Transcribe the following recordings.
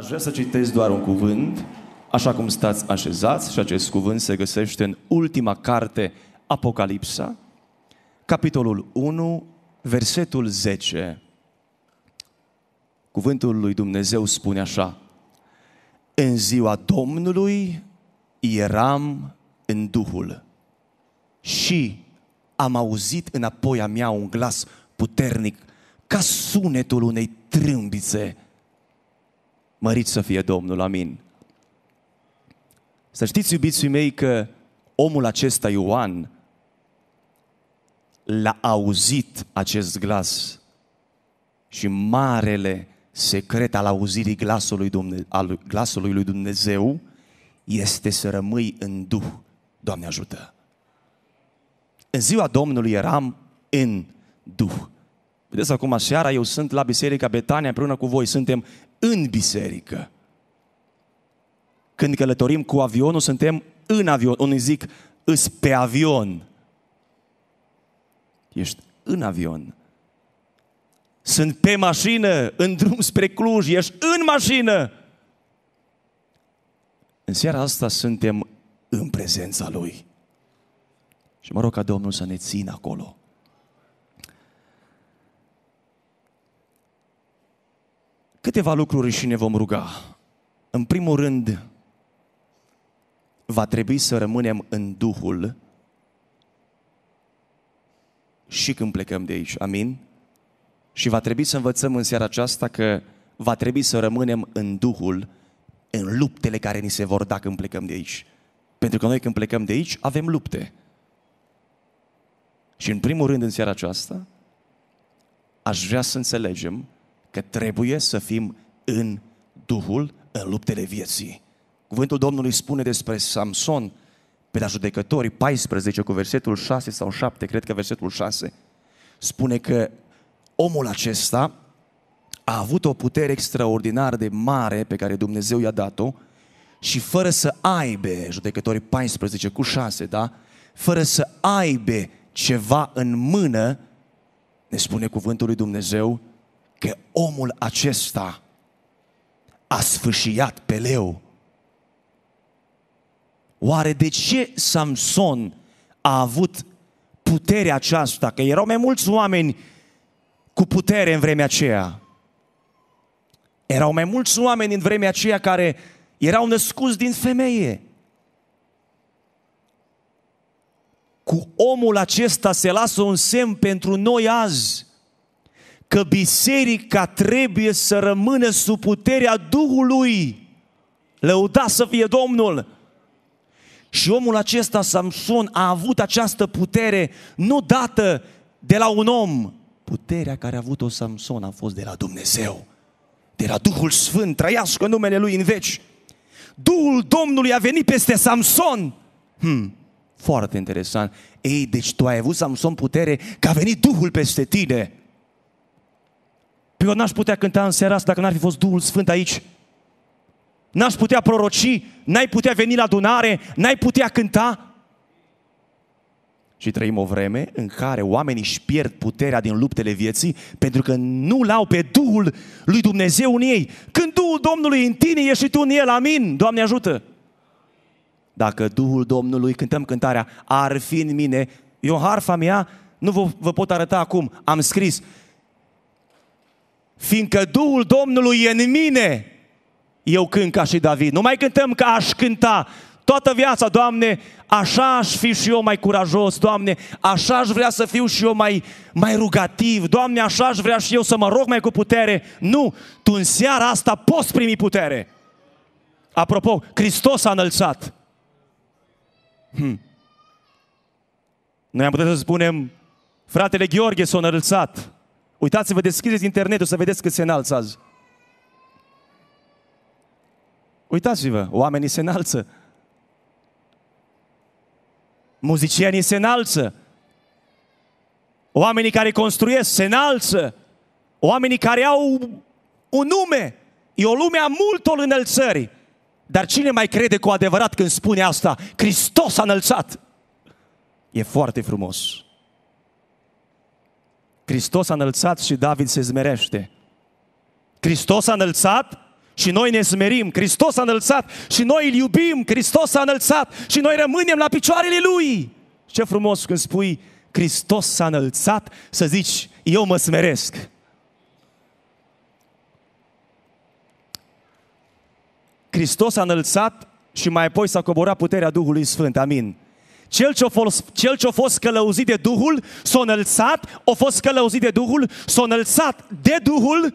Aș vrea să citesc doar un cuvânt, așa cum stați așezați, și acest cuvânt se găsește în ultima carte, Apocalipsa, capitolul 1, versetul 10. Cuvântul lui Dumnezeu spune așa, În ziua Domnului eram în Duhul și am auzit înapoi a mea un glas puternic, ca sunetul unei trâmbițe, Mărit să fie Domnul, amin. Să știți, iubiții mei, că omul acesta, Ioan, l-a auzit acest glas și marele secret al auzirii glasului, Dumne- al glasului lui Dumnezeu este să rămâi în Duh. Doamne ajută! În ziua Domnului eram în Duh. Vedeți acum seara, eu sunt la Biserica Betania împreună cu voi, suntem în biserică. Când călătorim cu avionul, suntem în avion. Unii zic, îs pe avion. Ești în avion. Sunt pe mașină, în drum spre Cluj, ești în mașină. În seara asta suntem în prezența Lui. Și mă rog ca Domnul să ne țină acolo. câteva lucruri și ne vom ruga. În primul rând, va trebui să rămânem în Duhul și când plecăm de aici. Amin? Și va trebui să învățăm în seara aceasta că va trebui să rămânem în Duhul în luptele care ni se vor da când plecăm de aici. Pentru că noi când plecăm de aici avem lupte. Și în primul rând în seara aceasta aș vrea să înțelegem că trebuie să fim în Duhul, în luptele vieții. Cuvântul Domnului spune despre Samson, pe la judecătorii 14 cu versetul 6 sau 7, cred că versetul 6, spune că omul acesta a avut o putere extraordinar de mare pe care Dumnezeu i-a dat-o și fără să aibă, judecătorii 14 cu 6, da? Fără să aibă ceva în mână, ne spune cuvântul lui Dumnezeu, că omul acesta a sfâșiat pe leu. Oare de ce Samson a avut puterea aceasta? Că erau mai mulți oameni cu putere în vremea aceea. Erau mai mulți oameni în vremea aceea care erau născuți din femeie. Cu omul acesta se lasă un semn pentru noi azi că biserica trebuie să rămână sub puterea Duhului. Lăuda să fie Domnul! Și omul acesta, Samson, a avut această putere nu dată de la un om. Puterea care a avut-o Samson a fost de la Dumnezeu, de la Duhul Sfânt, trăiască numele Lui în veci. Duhul Domnului a venit peste Samson. Hmm, foarte interesant. Ei, deci tu ai avut, Samson, putere că a venit Duhul peste tine. Pe eu n-aș putea cânta în seara asta dacă n-ar fi fost Duhul Sfânt aici. N-aș putea proroci, n-ai putea veni la adunare, n-ai putea cânta. Și trăim o vreme în care oamenii își pierd puterea din luptele vieții pentru că nu-L au pe Duhul lui Dumnezeu în ei. Când Duhul Domnului în tine, ești și tu în El, amin, Doamne ajută! Dacă Duhul Domnului, cântăm cântarea, ar fi în mine, eu harfa mea, nu vă, vă pot arăta acum, am scris, fiindcă Duhul Domnului e în mine, eu cânt ca și David. Nu mai cântăm că aș cânta toată viața, Doamne, așa aș fi și eu mai curajos, Doamne, așa aș vrea să fiu și eu mai, mai rugativ, Doamne, așa aș vrea și eu să mă rog mai cu putere. Nu, tu în seara asta poți primi putere. Apropo, Hristos a înălțat. Hm. Noi am putut să spunem, fratele Gheorghe s-a înălțat, Uitați-vă, deschideți internetul să vedeți cât se înalță azi. Uitați-vă, oamenii se înalță. Muzicienii se înalță. Oamenii care construiesc se înalță. Oamenii care au un nume. E o lume a multor înălțări. Dar cine mai crede cu adevărat când spune asta? Hristos a înălțat. E foarte frumos. Hristos a înălțat și David se zmerește. Hristos a înălțat și noi ne zmerim. Hristos a înălțat și noi îl iubim. Hristos a înălțat și noi rămânem la picioarele Lui. Ce frumos când spui Hristos s-a înălțat, să zici, eu mă smeresc. Hristos a înălțat și mai apoi s-a coborat puterea Duhului Sfânt. Amin. Cel ce-a fost, cel ce-a fost călăuzit de Duhul s-a înălțat, a fost călăuzit de Duhul, s-a înălțat de Duhul,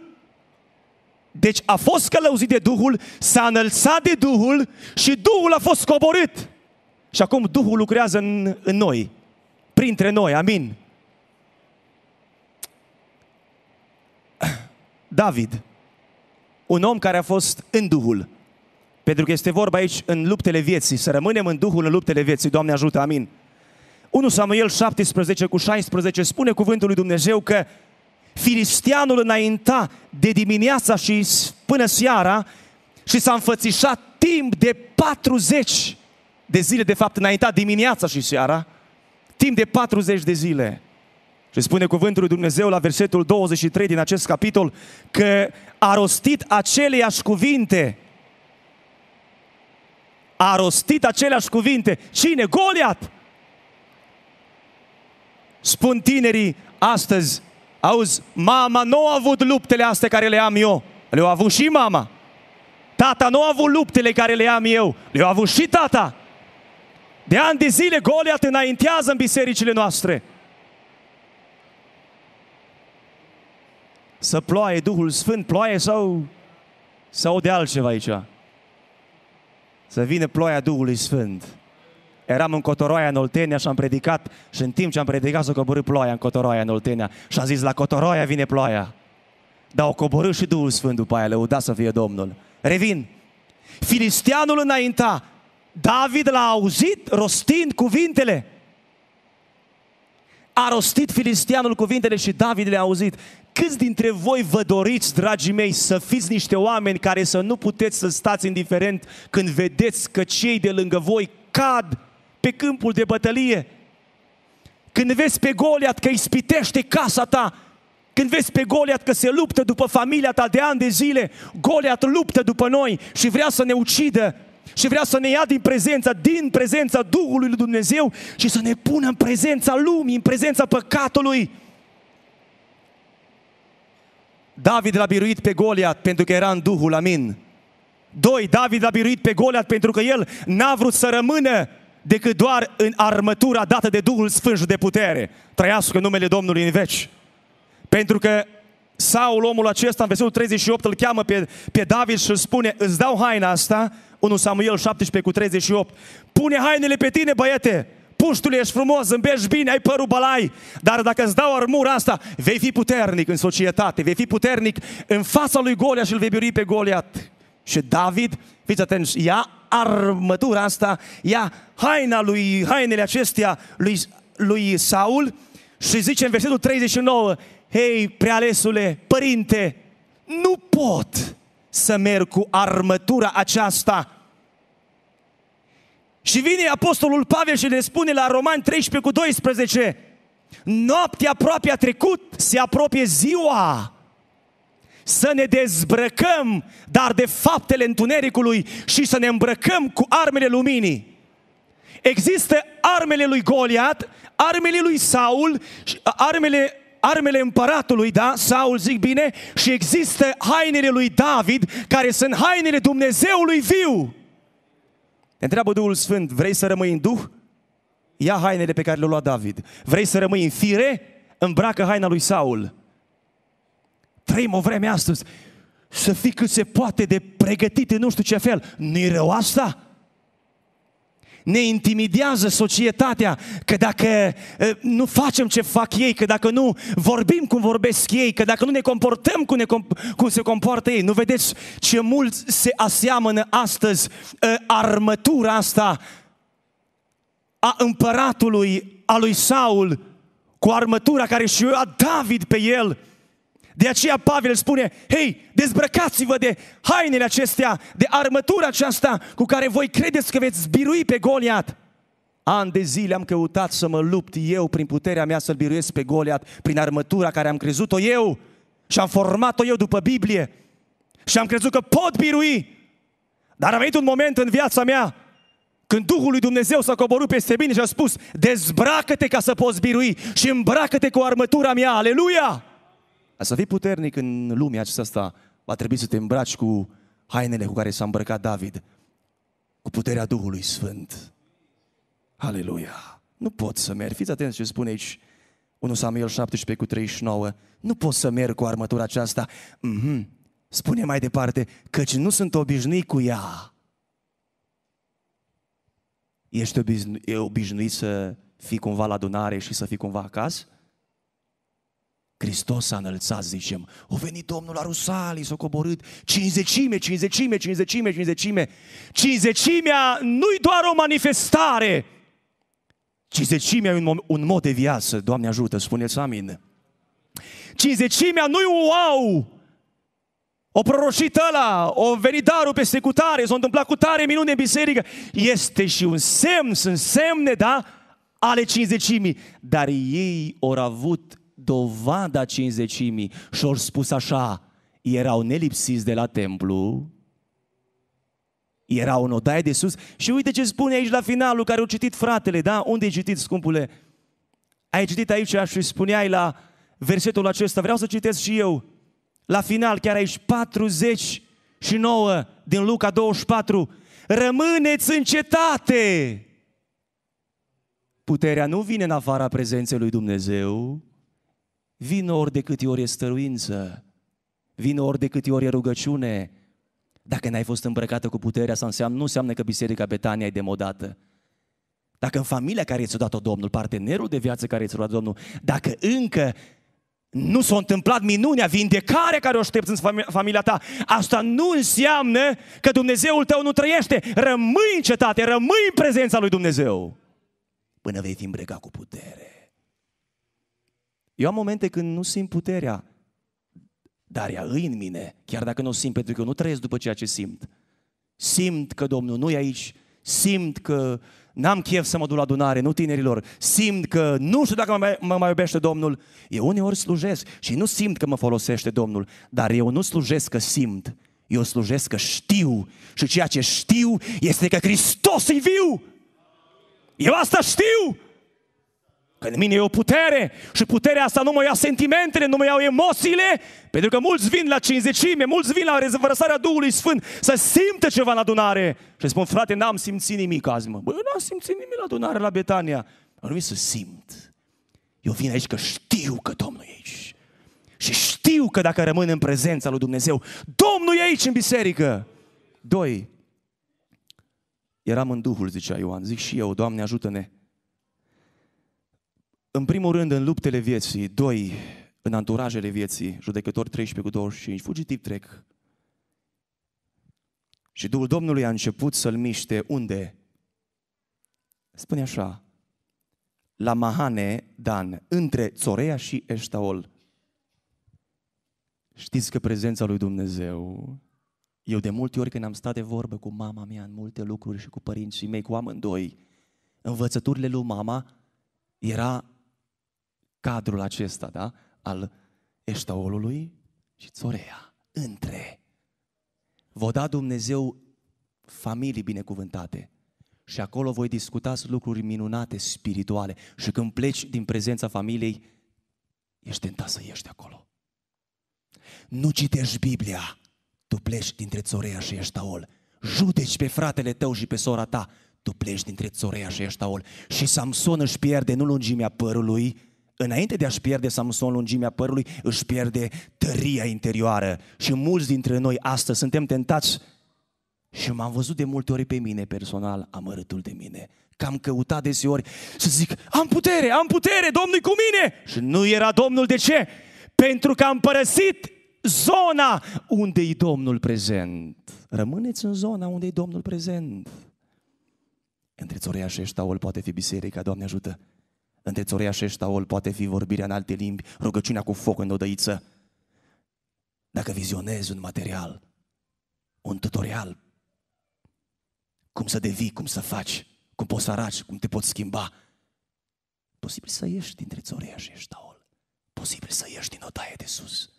deci a fost călăuzit de Duhul, s-a înălțat de Duhul și Duhul a fost coborât. Și acum Duhul lucrează în, în noi, printre noi, amin. David, un om care a fost în Duhul, pentru că este vorba aici în luptele vieții, să rămânem în Duhul în luptele vieții. Doamne ajută, amin. 1 Samuel 17 cu 16 spune cuvântul lui Dumnezeu că Filistianul înainta de dimineața și până seara și s-a înfățișat timp de 40 de zile, de fapt înainta dimineața și seara, timp de 40 de zile. Și spune cuvântul lui Dumnezeu la versetul 23 din acest capitol că a rostit aceleași cuvinte a rostit aceleași cuvinte. Cine? Goliat! Spun tinerii astăzi, auzi, mama nu a avut luptele astea care le am eu, le-a avut și mama. Tata nu a avut luptele care le am eu, le-a avut și tata. De ani de zile Goliat înaintează în bisericile noastre. Să ploaie Duhul Sfânt, ploaie sau, sau de altceva aici. Să vină ploaia Duhului Sfânt. Eram în Cotoroaia, în Oltenia și am predicat și în timp ce am predicat s-a coborât ploaia în Cotoroaia, în Oltenia. Și am zis, la Cotoroaia vine ploaia. Dar o coborâ și Duhul Sfânt după aia, lăuda să fie Domnul. Revin. Filisteanul înainta. David l-a auzit rostind cuvintele a rostit filistianul cuvintele și David le-a auzit. Câți dintre voi vă doriți, dragii mei, să fiți niște oameni care să nu puteți să stați indiferent când vedeți că cei de lângă voi cad pe câmpul de bătălie? Când vezi pe Goliat că ispitește casa ta, când vezi pe Goliat că se luptă după familia ta de ani de zile, Goliat luptă după noi și vrea să ne ucidă, și vrea să ne ia din prezența, din prezența Duhului lui Dumnezeu și să ne pună în prezența lumii, în prezența păcatului. David l-a biruit pe Goliat pentru că era în Duhul, amin. Doi. David l-a biruit pe Goliat pentru că el n-a vrut să rămână decât doar în armătura dată de Duhul Sfânt și de putere. Trăiască numele Domnului în veci. Pentru că Saul, omul acesta, în versetul 38, îl cheamă pe, pe David și îl spune, îți dau haina asta, 1 Samuel 17 cu 38, pune hainele pe tine, băiete, puștule, ești frumos, zâmbești bine, ai părul balai, dar dacă îți dau armura asta, vei fi puternic în societate, vei fi puternic în fața lui Golia și îl vei biori pe Goliat. Și David, fiți atenți, ia armătura asta, ia haina lui, hainele acestea lui, lui Saul și zice în versetul 39, Hei, prealesule, părinte, nu pot să merg cu armătura aceasta. Și vine Apostolul Pavel și le spune la Roman 13 cu 12, noaptea aproape a trecut, se apropie ziua să ne dezbrăcăm, dar de faptele întunericului și să ne îmbrăcăm cu armele luminii. Există armele lui Goliat, armele lui Saul, armele armele împăratului, da? Saul, zic bine, și există hainele lui David, care sunt hainele Dumnezeului viu. Te întreabă Duhul Sfânt, vrei să rămâi în Duh? Ia hainele pe care le-a luat David. Vrei să rămâi în fire? Îmbracă haina lui Saul. Trăim o vreme astăzi să fii cât se poate de pregătit în nu știu ce fel. Nu-i rău asta? ne intimidează societatea, că dacă eh, nu facem ce fac ei, că dacă nu vorbim cum vorbesc ei, că dacă nu ne comportăm cum, ne comp- cum se comportă ei, nu vedeți ce mult se aseamănă astăzi eh, armătura asta a împăratului, a lui Saul, cu armătura care și-o David pe el – de aceea Pavel spune, hei, dezbrăcați-vă de hainele acestea, de armătura aceasta cu care voi credeți că veți zbirui pe Goliat. An de zile am căutat să mă lupt eu prin puterea mea să-l biruiesc pe Goliat, prin armătura care am crezut-o eu și am format-o eu după Biblie. Și am crezut că pot birui. Dar a venit un moment în viața mea când Duhul lui Dumnezeu s-a coborât peste mine și a spus, dezbracă-te ca să poți birui și îmbracă-te cu armătura mea, aleluia! A să fii puternic în lumea aceasta, va trebui să te îmbraci cu hainele cu care s-a îmbrăcat David, cu puterea Duhului Sfânt. Aleluia! Nu pot să merg. Fiți atenți ce spune aici 1 Samuel 17 cu 39. Nu pot să merg cu armătura aceasta. Mm-hmm. Spune mai departe, căci nu sunt obișnuit cu ea. Ești obișnuit să fii cumva la adunare și să fii cumva acasă? Hristos a înălțat, zicem. O venit Domnul la Rusalii, s-a coborât. Cinzecime, cinzecime, cinzecime, cinzecime. Cinzecimea nu-i doar o manifestare. Cinzecimea e un, un mod de viață. Doamne ajută, spuneți amin. Cinzecimea nu-i wow, o prorocit ăla, o venit darul peste cutare, s-a întâmplat cutare, minune în biserică. Este și un semn, sunt semne, da, ale cinzecimii. Dar ei au avut dovada cinzecimii și au spus așa, erau nelipsiți de la templu, erau în odaie de sus și uite ce spune aici la finalul care au citit fratele, da? Unde ai citit, scumpule? Ai citit aici și spuneai la versetul acesta, vreau să citesc și eu, la final, chiar aici, nouă din Luca 24, rămâneți în cetate! Puterea nu vine în afara prezenței lui Dumnezeu, Vină ori de câte ori e stăruință, vină ori de câte ori e rugăciune. Dacă n-ai fost îmbrăcată cu puterea, asta înseamnă, nu înseamnă că Biserica Betania e demodată. Dacă în familia care ți a dat-o Domnul, partenerul de viață care ți a dat Domnul, dacă încă nu s-a întâmplat minunea, vindecarea care o aștepți în familia ta. Asta nu înseamnă că Dumnezeul tău nu trăiește. Rămâi în cetate, rămâi în prezența lui Dumnezeu. Până vei fi îmbrăcat cu putere. Eu am momente când nu simt puterea, dar ea îi în mine, chiar dacă nu o simt, pentru că eu nu trăiesc după ceea ce simt. Simt că Domnul nu e aici, simt că n-am chef să mă duc la adunare, nu tinerilor, simt că nu știu dacă mă mai, mă mai iubește Domnul. Eu uneori slujesc și nu simt că mă folosește Domnul, dar eu nu slujesc că simt, eu slujesc că știu și ceea ce știu este că Hristos e viu. Eu asta știu! Că în mine e o putere și puterea asta nu mă ia sentimentele, nu mă iau emoțiile, pentru că mulți vin la cinzecime, mulți vin la revărsarea Duhului Sfânt să simte ceva în adunare. Și spun, frate, n-am simțit nimic azi, mă. Bă, eu n-am simțit nimic la adunare la Betania. Am venit să simt. Eu vin aici că știu că Domnul e aici. Și știu că dacă rămân în prezența lui Dumnezeu, Domnul e aici în biserică. Doi, eram în Duhul, zicea Ioan. Zic și eu, Doamne ajută-ne în primul rând, în luptele vieții. Doi, în anturajele vieții. Judecători 13 cu 25. Fugitiv trec. Și Duhul Domnului a început să-l miște. Unde? Spune așa. La Mahane, Dan, între Țorea și Eștaol. Știți că prezența lui Dumnezeu eu de multe ori când am stat de vorbă cu mama mea în multe lucruri și cu părinții mei, cu amândoi, învățăturile lui mama era cadrul acesta, da? Al Eștaolului și Țorea. Între. Vă da Dumnezeu familii binecuvântate. Și acolo voi discutați lucruri minunate, spirituale. Și când pleci din prezența familiei, ești tentat să ieși de acolo. Nu citești Biblia, tu pleci dintre Țorea și Eștaol. Judeci pe fratele tău și pe sora ta, tu pleci dintre Țorea și Eștaol. Și Samson își pierde nu lungimea părului, înainte de a-și pierde Samson lungimea părului, își pierde tăria interioară. Și mulți dintre noi astăzi suntem tentați și m-am văzut de multe ori pe mine personal amărâtul de mine. Că am căutat deseori să zic, am putere, am putere, Domnul cu mine! Și nu era Domnul, de ce? Pentru că am părăsit zona unde e Domnul prezent. Rămâneți în zona unde e Domnul prezent. Între țoreaș și eștaol poate fi biserica, Doamne ajută! Întețoreaș eștaol poate fi vorbirea în alte limbi, rugăciunea cu foc în odăiță. Dacă vizionezi un material, un tutorial, cum să devii, cum să faci, cum poți să arăți, cum te poți schimba, posibil să ieși dintre țorea și eștaol. Posibil să ieși din odaie de sus.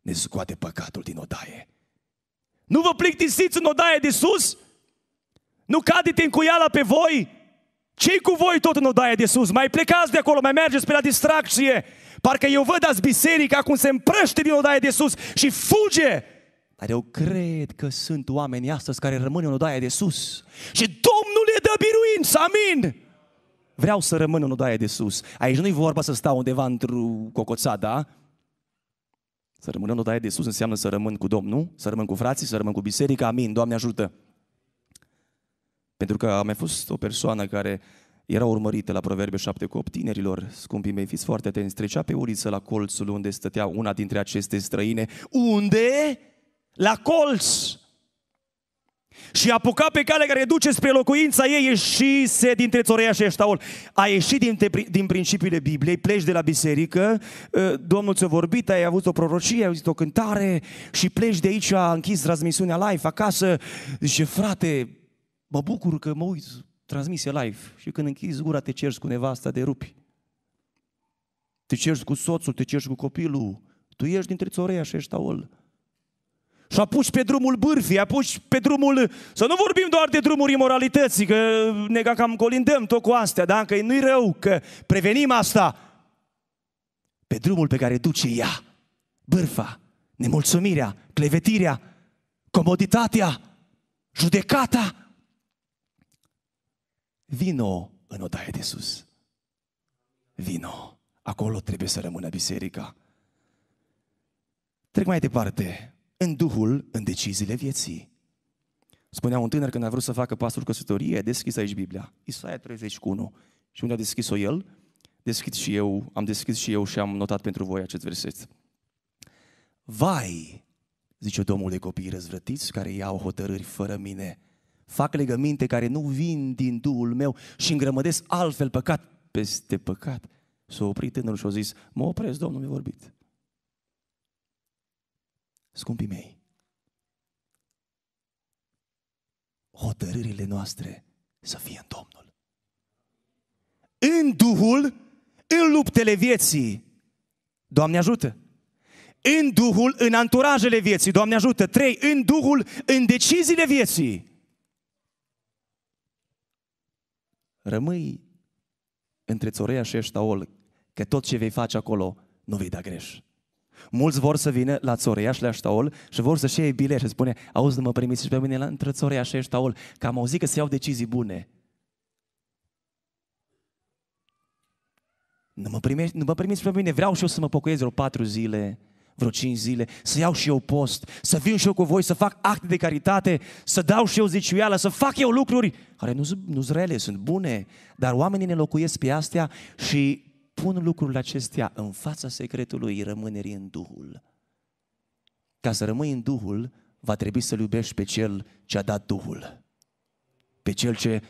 Ne scoate păcatul din odaie. Nu vă plictisiți în odaie de sus? Nu cadeți în cuiala pe voi? ce cu voi tot în odaia de sus? Mai plecați de acolo, mai mergeți pe la distracție. Parcă eu văd azi biserica cum se împrăște din odaia de sus și fuge. Dar eu cred că sunt oameni astăzi care rămân în odaia de sus. Și Domnul le dă biruință, amin! Vreau să rămân în odaia de sus. Aici nu-i vorba să stau undeva într-o da? Să rămân în odaia de sus înseamnă să rămân cu Domnul, să rămân cu frații, să rămân cu biserica, amin, Doamne ajută! Pentru că a mai fost o persoană care era urmărită la Proverbe 7 cu 8 tinerilor, scumpii mei, fiți foarte atenți, trecea pe uliță la colțul unde stătea una dintre aceste străine. Unde? La colț! Și apucat pe calea care duce spre locuința ei, ieșise dintre țoreia și eștaol. A ieșit din, te, din principiile Bibliei, pleci de la biserică, ă, Domnul ți-a vorbit, ai avut o prorocie, ai auzit o cântare și pleci de aici, a închis transmisiunea live acasă. Zice, frate, mă bucur că mă uit transmisie live și când închizi gura te cerți cu nevasta de rupi. Te cerți cu soțul, te cerți cu copilul. Tu ești dintre țoreia și ești aol. Și apuci pe drumul bârfii, apuci pe drumul... Să nu vorbim doar de drumuri imoralității, că ne cam colindăm tot cu astea, da? Că nu-i rău, că prevenim asta. Pe drumul pe care duce ea, bârfa, nemulțumirea, clevetirea, comoditatea, judecata, vino în odaia de sus. Vino. Acolo trebuie să rămână biserica. Trec mai departe. În Duhul, în deciziile vieții. Spunea un tânăr când a vrut să facă pasul căsătorie, a deschis aici Biblia. Isaia 31. Și unde a deschis-o el, deschid și eu, am deschis și eu și am notat pentru voi acest verset. Vai, zice Domnul de copii răzvrătiți care iau hotărâri fără mine fac legăminte care nu vin din Duhul meu și îngrămădesc altfel păcat peste păcat. S-a oprit tânărul și a zis, mă opresc, Domnul mi-a vorbit. Scumpii mei, hotărârile noastre să fie în Domnul. În Duhul, în luptele vieții, Doamne ajută! În Duhul, în anturajele vieții, Doamne ajută! Trei, în Duhul, în deciziile vieții. rămâi între Țoreia și Eștaol, că tot ce vei face acolo nu vei da greș. Mulți vor să vină la Țoreia și la Ștaol și vor să-și iei bilet și spune, auzi, nu mă primiți și pe mine la, între Țoreia și Ștaol, că am auzit că se iau decizii bune. Nu mă, primești, nu mă primiți pe mine, vreau și eu să mă pocăiesc vreo patru zile, vreo 5 zile, să iau și eu post, să vin și eu cu voi, să fac acte de caritate, să dau și eu ziciuială, să fac eu lucruri care nu sunt rele, sunt bune, dar oamenii ne locuiesc pe astea și pun lucrurile acestea în fața secretului rămânerii în Duhul. Ca să rămâi în Duhul, va trebui să-L iubești pe Cel ce a dat Duhul, pe Cel ce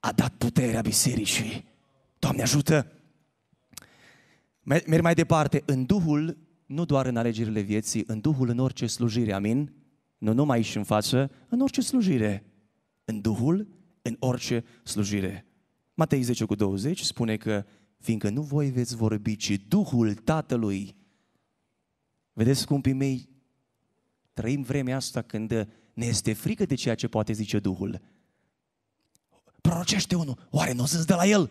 a dat puterea bisericii. Doamne ajută! Merg mai departe, în Duhul nu doar în alegerile vieții, în Duhul, în orice slujire, amin? Nu numai și în față, în orice slujire. În Duhul, în orice slujire. Matei 10 cu 20 spune că fiindcă nu voi veți vorbi, ci Duhul Tatălui. Vedeți, scumpii mei, trăim vremea asta când ne este frică de ceea ce poate zice Duhul. Prorocește unul, oare nu o să-ți dă la el?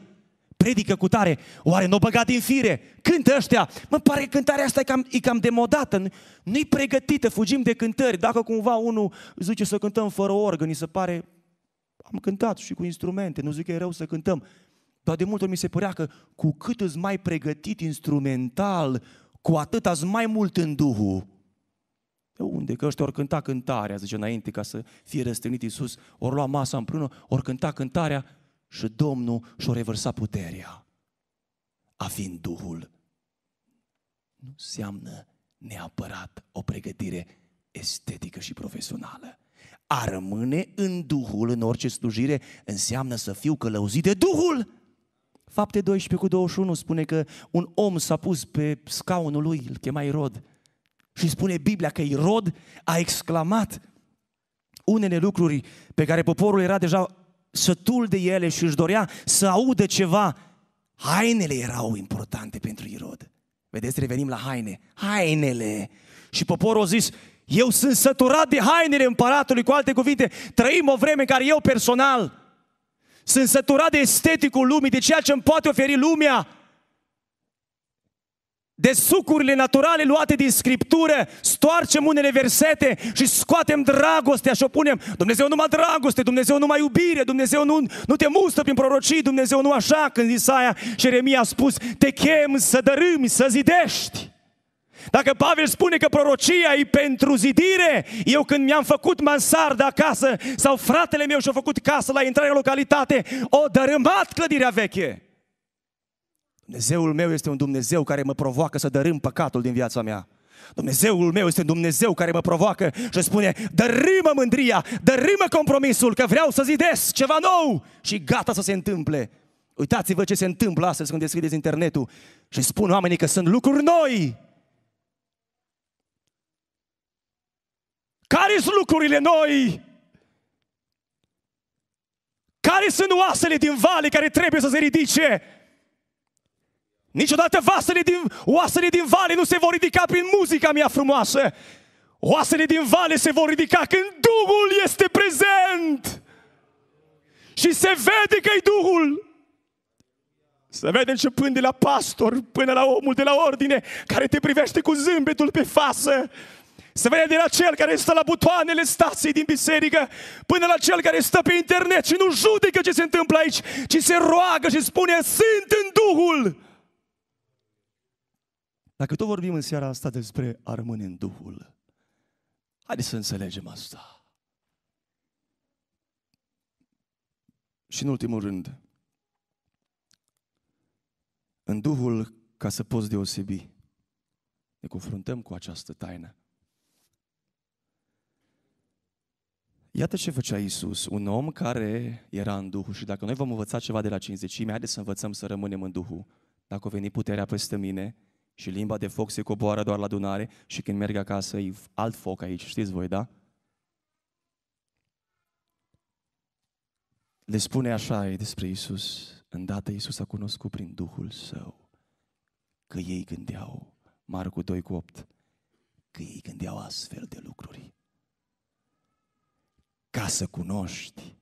predică cu tare, oare nu o băgat din fire? Cântă ăștia! Mă pare cântarea asta e cam, e cam demodată, nu-i pregătită, fugim de cântări. Dacă cumva unul zice să cântăm fără organ, ni se pare, am cântat și cu instrumente, nu zic că e rău să cântăm. Dar de multe ori mi se părea că cu cât îți mai pregătit instrumental, cu atât ați mai mult în Duhul. De unde? Că ăștia ori cânta cântarea, zice înainte, ca să fie răstănit Iisus, ori lua masa împreună, ori cânta cântarea, și Domnul și-o revărsa puterea. A fiind Duhul nu înseamnă neapărat o pregătire estetică și profesională. A rămâne în Duhul, în orice slujire, înseamnă să fiu călăuzit de Duhul. Fapte 12 cu 21 spune că un om s-a pus pe scaunul lui, îl chema Irod, și spune Biblia că Irod a exclamat unele lucruri pe care poporul era deja sătul de ele și își dorea să audă ceva. Hainele erau importante pentru Irod. Vedeți, revenim la haine. Hainele. Și poporul a zis, eu sunt săturat de hainele împăratului, cu alte cuvinte, trăim o vreme în care eu personal sunt săturat de esteticul lumii, de ceea ce îmi poate oferi lumea de sucurile naturale luate din Scriptură, stoarcem unele versete și scoatem dragostea și o punem. Dumnezeu numai dragoste, Dumnezeu numai iubire, Dumnezeu nu, nu te mustă prin prorocii, Dumnezeu nu așa, când Isaia și Eremia a spus, te chem să dărâmi, să zidești. Dacă Pavel spune că prorocia e pentru zidire, eu când mi-am făcut mansarda acasă sau fratele meu și-a făcut casă la intrarea în localitate, o dărâmat clădirea veche. Dumnezeul meu este un Dumnezeu care mă provoacă să dărâm păcatul din viața mea. Dumnezeul meu este un Dumnezeu care mă provoacă și spune, dărâmă mândria, dărâmă compromisul, că vreau să zidesc ceva nou și gata să se întâmple. Uitați-vă ce se întâmplă astăzi când deschideți internetul și spun oamenii că sunt lucruri noi. Care sunt lucrurile noi? Care sunt oasele din vale care trebuie să se ridice? Niciodată vasele din, oasele din vale nu se vor ridica prin muzica mea frumoasă. Oasele din vale se vor ridica când Duhul este prezent. Și se vede că-i Duhul. Se vede începând de la pastor până la omul de la ordine care te privește cu zâmbetul pe față. Se vede de la cel care stă la butoanele stației din biserică până la cel care stă pe internet și nu judecă ce se întâmplă aici, ci se roagă și spune, sunt în Duhul. Dacă tot vorbim în seara asta despre a rămâne în Duhul, haideți să înțelegem asta. Și în ultimul rând, în Duhul, ca să poți deosebi, ne confruntăm cu această taină. Iată ce făcea Isus, un om care era în Duhul și dacă noi vom învăța ceva de la cinzecime, haideți să învățăm să rămânem în Duhul. Dacă a venit puterea peste mine, și limba de foc se coboară doar la adunare și când merg acasă e alt foc aici, știți voi, da? Le spune așa e despre Isus. Îndată Isus a cunoscut prin Duhul Său că ei gândeau, Marcu 2 cu 8, că ei gândeau astfel de lucruri. Ca să cunoști,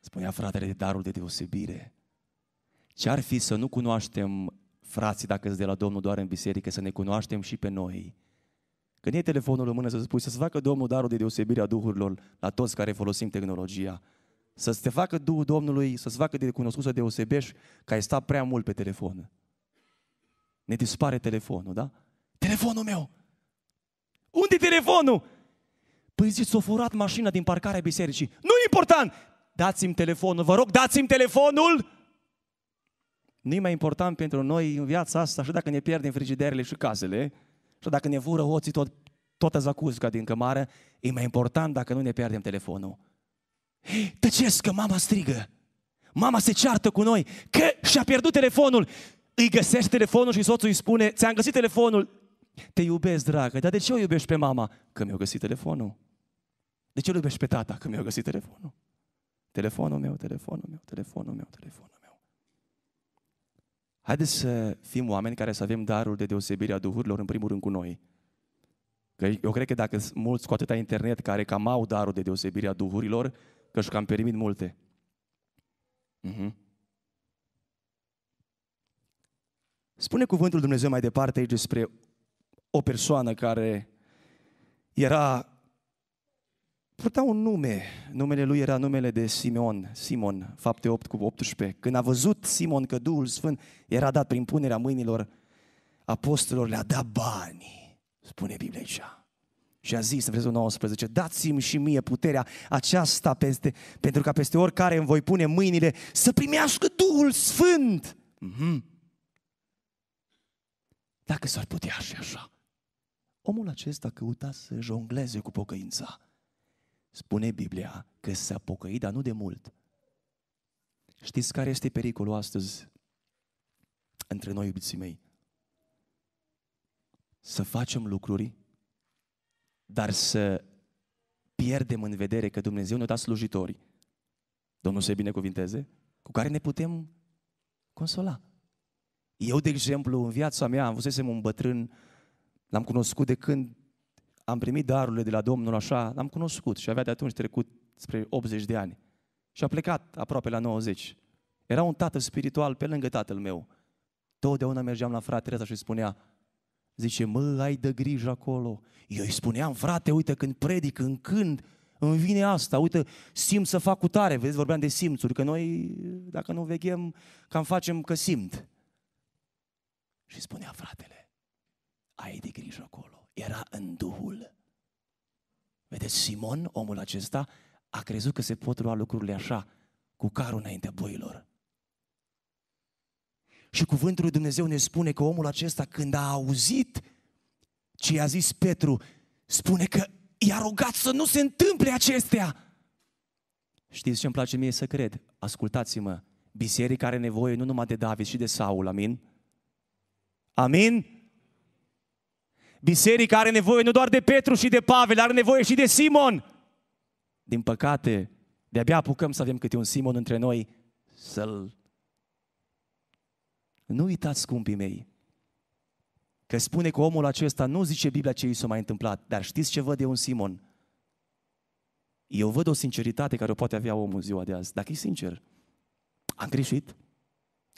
spunea fratele de darul de deosebire, ce ar fi să nu cunoaștem frații, dacă sunt de la Domnul doar în biserică, să ne cunoaștem și pe noi. Când e telefonul în mână să spui să-ți facă Domnul darul de deosebire a duhurilor la toți care folosim tehnologia. Să-ți te facă Duhul Domnului, să-ți facă de cunoscut să deosebești că ai stat prea mult pe telefon. Ne dispare telefonul, da? Telefonul meu! Unde e telefonul? Păi zici, s-a furat mașina din parcarea bisericii. nu important! Dați-mi telefonul, vă rog, dați-mi telefonul! nu e mai important pentru noi în viața asta, și dacă ne pierdem frigiderile și casele, și dacă ne vură oții tot, toată zacuzca din cămară, e mai important dacă nu ne pierdem telefonul. Tăcesc că mama strigă. Mama se ceartă cu noi că și-a pierdut telefonul. Îi găsești telefonul și soțul îi spune, ți-am găsit telefonul. Te iubesc, dragă, dar de ce o iubești pe mama? Că mi-a găsit telefonul. De ce o iubești pe tata? Că mi-a găsit telefonul. Telefonul meu, telefonul meu, telefonul meu, telefonul Haideți să fim oameni care să avem darul de deosebire a duhurilor, în primul rând cu noi. Că eu cred că dacă mulți cu atâta internet care cam au darul de deosebire a duhurilor, că și cam permit multe. Uh-huh. Spune cuvântul Dumnezeu mai departe aici despre o persoană care era purta un nume. Numele lui era numele de Simeon, Simon, fapte 8 cu 18. Când a văzut Simon că Duhul Sfânt era dat prin punerea mâinilor apostolilor, le-a dat bani, spune Biblia aici. Și a zis în versetul 19, dați-mi și mie puterea aceasta peste, pentru ca peste oricare îmi voi pune mâinile să primească Duhul Sfânt. Mm-hmm. Dacă s-ar putea și așa. Omul acesta căuta să jongleze cu pocăința Spune Biblia că s-a pocăit, dar nu de mult. Știți care este pericolul astăzi între noi, iubiții mei? Să facem lucruri, dar să pierdem în vedere că Dumnezeu ne-a dat slujitori, Domnul să-i binecuvinteze, cu care ne putem consola. Eu, de exemplu, în viața mea, am văzut un bătrân, l-am cunoscut de când am primit darurile de la Domnul așa, l-am cunoscut și avea de atunci trecut spre 80 de ani. Și a plecat aproape la 90. Era un tată spiritual pe lângă tatăl meu. Totdeauna mergeam la fratele ăsta și spunea, zice, mă, ai de grijă acolo. Eu îi spuneam, frate, uite când predic, în când, îmi vine asta, uite, simt să fac cu tare. Vezi, vorbeam de simțuri, că noi, dacă nu veghem, cam facem că simt. Și spunea, fratele, ai de grijă acolo era în Duhul. Vedeți, Simon, omul acesta, a crezut că se pot lua lucrurile așa, cu carul înaintea boilor. Și cuvântul lui Dumnezeu ne spune că omul acesta, când a auzit ce i-a zis Petru, spune că i-a rugat să nu se întâmple acestea. Știți ce îmi place mie să cred? Ascultați-mă, biserica are nevoie nu numai de David, și de Saul, amin? Amin? Biserica are nevoie nu doar de Petru și de Pavel, are nevoie și de Simon. Din păcate, de-abia apucăm să avem câte un Simon între noi să-l... Nu uitați, scumpii mei, că spune că omul acesta nu zice Biblia ce i s-a mai întâmplat, dar știți ce văd eu un Simon? Eu văd o sinceritate care o poate avea omul ziua de azi, dacă e sincer. Am greșit,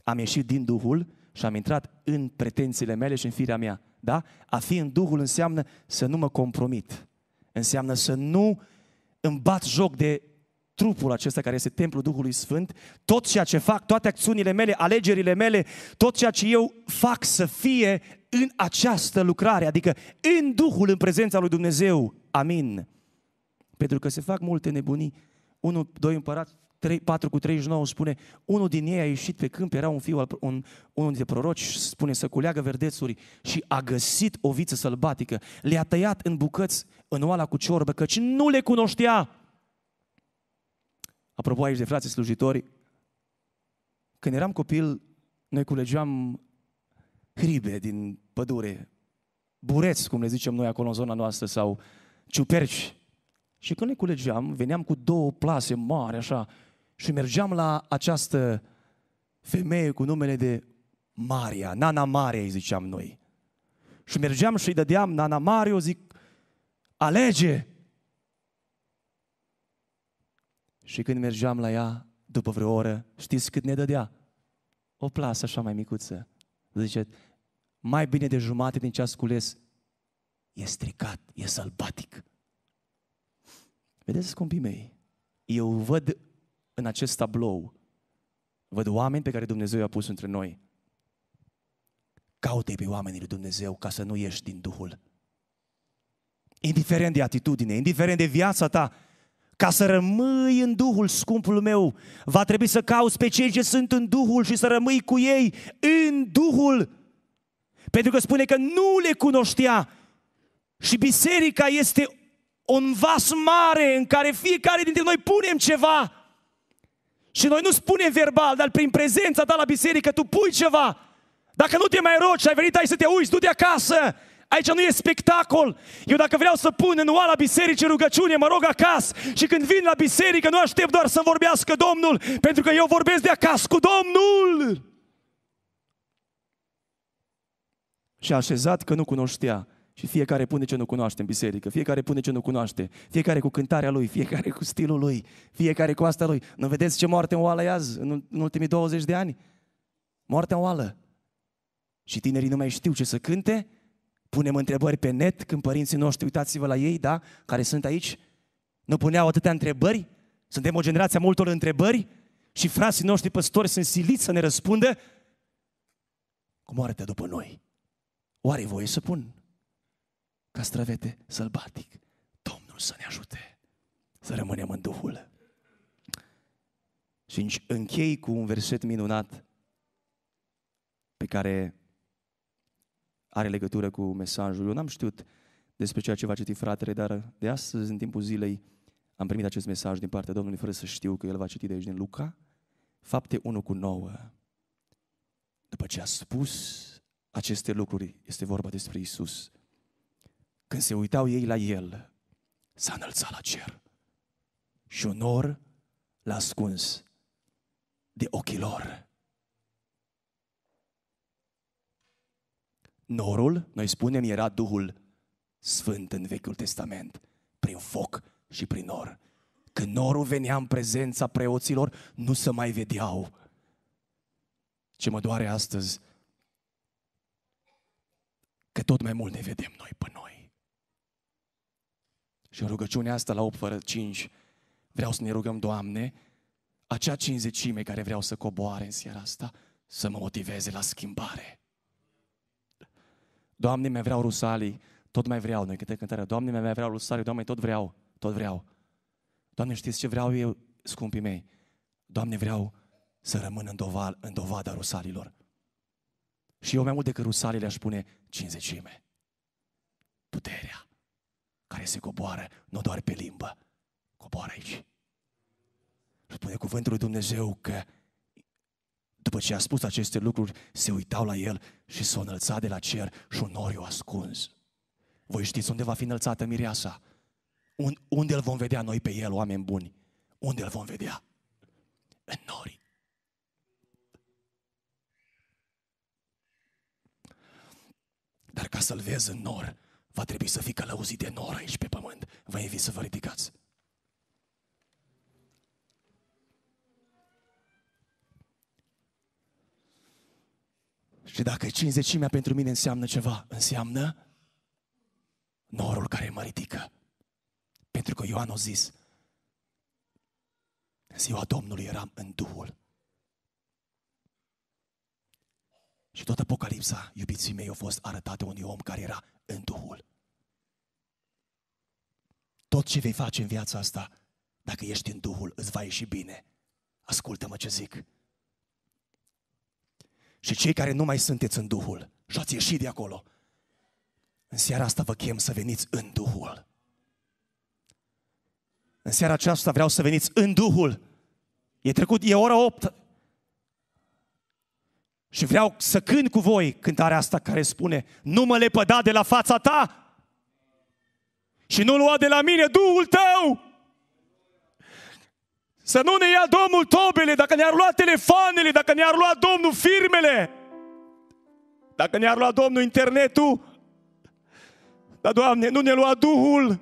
am ieșit din Duhul, și am intrat în pretențiile mele și în firea mea. Da? A fi în Duhul înseamnă să nu mă compromit. Înseamnă să nu îmi bat joc de trupul acesta care este templul Duhului Sfânt, tot ceea ce fac, toate acțiunile mele, alegerile mele, tot ceea ce eu fac să fie în această lucrare, adică în Duhul, în prezența lui Dumnezeu. Amin. Pentru că se fac multe nebunii 1, 2 împărați, 3, 4 cu 39 spune, unul din ei a ieșit pe câmp, era un fiu al un, unul dintre proroci, spune să culeagă verdețuri și a găsit o viță sălbatică, le-a tăiat în bucăți în oala cu ciorbă, căci nu le cunoștea. Apropo aici de frații slujitori, când eram copil, noi culegeam hribe din pădure, bureți, cum le zicem noi acolo în zona noastră, sau ciuperci și când le culegeam, veneam cu două plase mari, așa, și mergeam la această femeie cu numele de Maria, Nana Maria, îi ziceam noi. Și mergeam și îi dădeam Nana Mario, zic, alege! Și când mergeam la ea, după vreo oră, știți cât ne dădea? O plasă așa mai micuță. Zice, mai bine de jumate din ce a cules, e stricat, e sălbatic. Vedeți, scumpii mei, eu văd în acest tablou, văd oameni pe care Dumnezeu i-a pus între noi. Caută-i pe oamenii lui Dumnezeu ca să nu ieși din Duhul. Indiferent de atitudine, indiferent de viața ta, ca să rămâi în Duhul, scumpul meu, va trebui să cauți pe cei ce sunt în Duhul și să rămâi cu ei în Duhul. Pentru că spune că nu le cunoștea și biserica este un vas mare în care fiecare dintre noi punem ceva. Și noi nu spunem verbal, dar prin prezența ta la biserică tu pui ceva. Dacă nu te mai rogi, ai venit aici să te uiți, du-te acasă. Aici nu e spectacol. Eu dacă vreau să pun în oala bisericii rugăciune, mă rog acasă și când vin la biserică nu aștept doar să vorbească Domnul, pentru că eu vorbesc de acasă cu Domnul. Și a așezat că nu cunoștea și fiecare pune ce nu cunoaște în biserică, fiecare pune ce nu cunoaște, fiecare cu cântarea lui, fiecare cu stilul lui, fiecare cu asta lui. Nu vedeți ce moarte în oală azi, în ultimii 20 de ani? Moarte în oală. Și tinerii nu mai știu ce să cânte, punem întrebări pe net, când părinții noștri, uitați-vă la ei, da, care sunt aici, nu puneau atâtea întrebări, suntem o generație a multor întrebări și frații noștri păstori sunt siliți să ne răspundă cu moartea după noi. Oare voie să pun castravete sălbatic. Domnul să ne ajute să rămânem în Duhul. Și închei cu un verset minunat pe care are legătură cu mesajul. Eu n-am știut despre ceea ce va citi fratele, dar de astăzi, în timpul zilei, am primit acest mesaj din partea Domnului, fără să știu că el va citi de aici din Luca, fapte 1 cu 9. După ce a spus aceste lucruri, este vorba despre Isus. Când se uitau ei la el, s-a înălțat la cer și un nor l-a ascuns de ochii lor. Norul, noi spunem, era Duhul Sfânt în Vechiul Testament, prin foc și prin nor. Când norul venea în prezența preoților, nu se mai vedeau. Ce mă doare astăzi, că tot mai mult ne vedem noi pe noi. Și în rugăciunea asta la 8 fără 5 vreau să ne rugăm, Doamne, acea cinzecime care vreau să coboare în seara asta, să mă motiveze la schimbare. Doamne, mi vreau rusalii, tot mai vreau, noi câte cântare. Doamne, mi vreau rusalii, Doamne, tot vreau, tot vreau. Doamne, știți ce vreau eu, scumpii mei? Doamne, vreau să rămân în, doval, în dovada rusalilor. Și eu mai mult decât rusalii le-aș pune cinzecime. Puterea care se coboară, nu doar pe limbă, coboară aici. Și spune cuvântul lui Dumnezeu că după ce a spus aceste lucruri, se uitau la el și s-a înălțat de la cer și un noriu ascuns. Voi știți unde va fi înălțată mireasa? Unde îl vom vedea noi pe el, oameni buni? Unde îl vom vedea? În nori. Dar ca să-l vezi în nori va trebui să fii călăuzit de nor aici pe pământ. Vă invit să vă ridicați. Și dacă cinzecimea pentru mine înseamnă ceva, înseamnă norul care mă ridică. Pentru că Ioan a zis, în ziua Domnului eram în Duhul. Și tot Apocalipsa, iubiții mei, a fost arătată unui om care era în Duhul. Tot ce vei face în viața asta, dacă ești în Duhul, îți va ieși bine. Ascultă-mă ce zic. Și cei care nu mai sunteți în Duhul și ați ieșit de acolo, în seara asta vă chem să veniți în Duhul. În seara aceasta vreau să veniți în Duhul. E trecut, e ora 8, și vreau să cânt cu voi cântarea asta care spune Nu mă lepăda de la fața ta și nu lua de la mine Duhul tău. Să nu ne ia Domnul tobele, dacă ne-ar lua telefoanele, dacă ne-ar lua Domnul firmele, dacă ne-ar lua Domnul internetul, dar, Doamne, nu ne lua Duhul.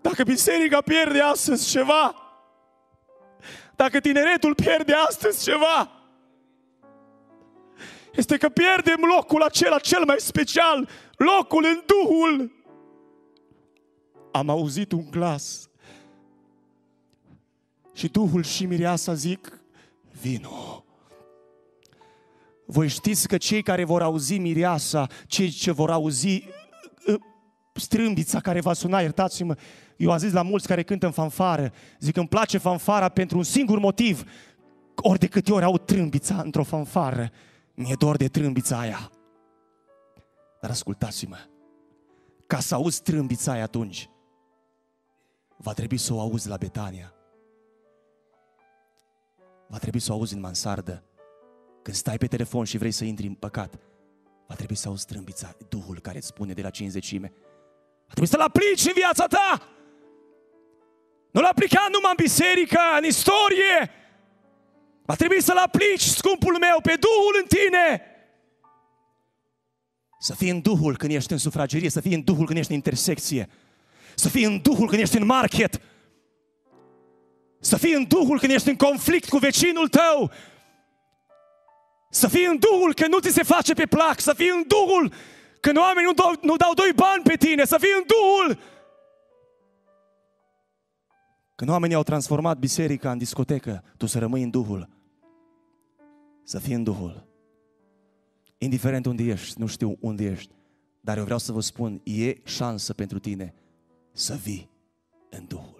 Dacă biserica pierde astăzi ceva, dacă tineretul pierde astăzi ceva, este că pierdem locul acela cel mai special, locul în Duhul. Am auzit un glas și Duhul și Mireasa zic, vino. Voi știți că cei care vor auzi Mireasa, cei ce vor auzi ă, strâmbița care va suna, iertați-mă, eu am zis la mulți care cântă în fanfară, zic îmi place fanfara pentru un singur motiv, ori de câte ori au trâmbița într-o fanfară, mi-e dor de trâmbița aia. Dar ascultați-mă, ca să auzi trâmbița aia atunci, va trebui să o auzi la Betania. Va trebui să o auzi în mansardă. Când stai pe telefon și vrei să intri în păcat, va trebui să auzi trâmbița, Duhul care îți spune de la cinzecime. Va trebui să-L aplici în viața ta! Nu-L aplica numai în biserică, în istorie, Va trebui să-L aplici, scumpul meu, pe Duhul în tine. Să fii în Duhul când ești în sufragerie, să fii în Duhul când ești în intersecție, să fii în Duhul când ești în market, să fii în Duhul când ești în conflict cu vecinul tău, să fii în Duhul când nu ți se face pe plac, să fii în Duhul când oamenii nu dau, nu dau doi bani pe tine, să fii în Duhul când oamenii au transformat biserica în discotecă, tu să rămâi în Duhul. Să fii în Duhul. Indiferent unde ești, nu știu unde ești, dar eu vreau să vă spun, e șansă pentru tine să vii în Duhul.